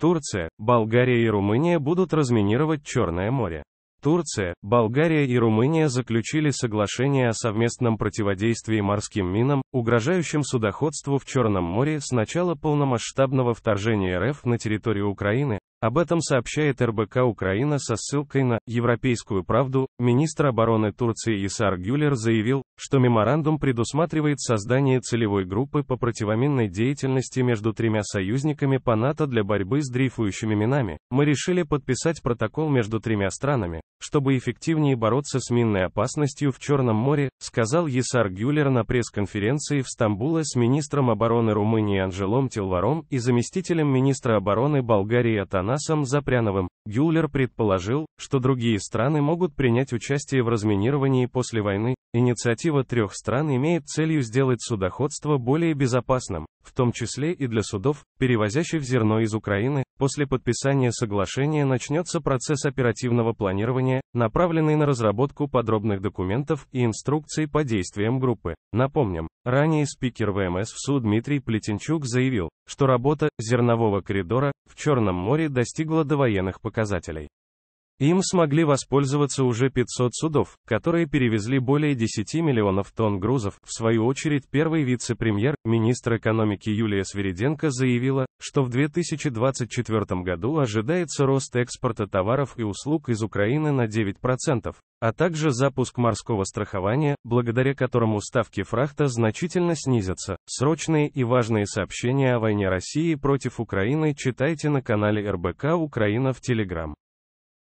Турция, Болгария и Румыния будут разминировать Черное море. Турция, Болгария и Румыния заключили соглашение о совместном противодействии морским минам, угрожающим судоходству в Черном море с начала полномасштабного вторжения РФ на территорию Украины, об этом сообщает РБК Украина со ссылкой на «Европейскую правду». Министр обороны Турции Исар Гюлер заявил, что меморандум предусматривает создание целевой группы по противоминной деятельности между тремя союзниками по НАТО для борьбы с дрейфующими минами. Мы решили подписать протокол между тремя странами, чтобы эффективнее бороться с минной опасностью в Черном море, сказал Есар Гюлер на пресс-конференции в Стамбуле с министром обороны Румынии Анжелом Тилваром и заместителем министра обороны Болгарии Атанасом Запряновым. Гюллер предположил, что другие страны могут принять участие в разминировании после войны. Инициатива трех стран имеет целью сделать судоходство более безопасным, в том числе и для судов, перевозящих зерно из Украины. После подписания соглашения начнется процесс оперативного планирования, направленный на разработку подробных документов и инструкций по действиям группы. Напомним, ранее спикер ВМС в СУ Дмитрий Плетенчук заявил, что работа зернового коридора в Черном море достигла до военных показателей показателей. Им смогли воспользоваться уже 500 судов, которые перевезли более 10 миллионов тонн грузов. В свою очередь, первый вице-премьер, министр экономики Юлия Свериденко заявила, что в 2024 году ожидается рост экспорта товаров и услуг из Украины на 9%, а также запуск морского страхования, благодаря которому ставки фрахта значительно снизятся. Срочные и важные сообщения о войне России против Украины читайте на канале РБК Украина в Телеграм.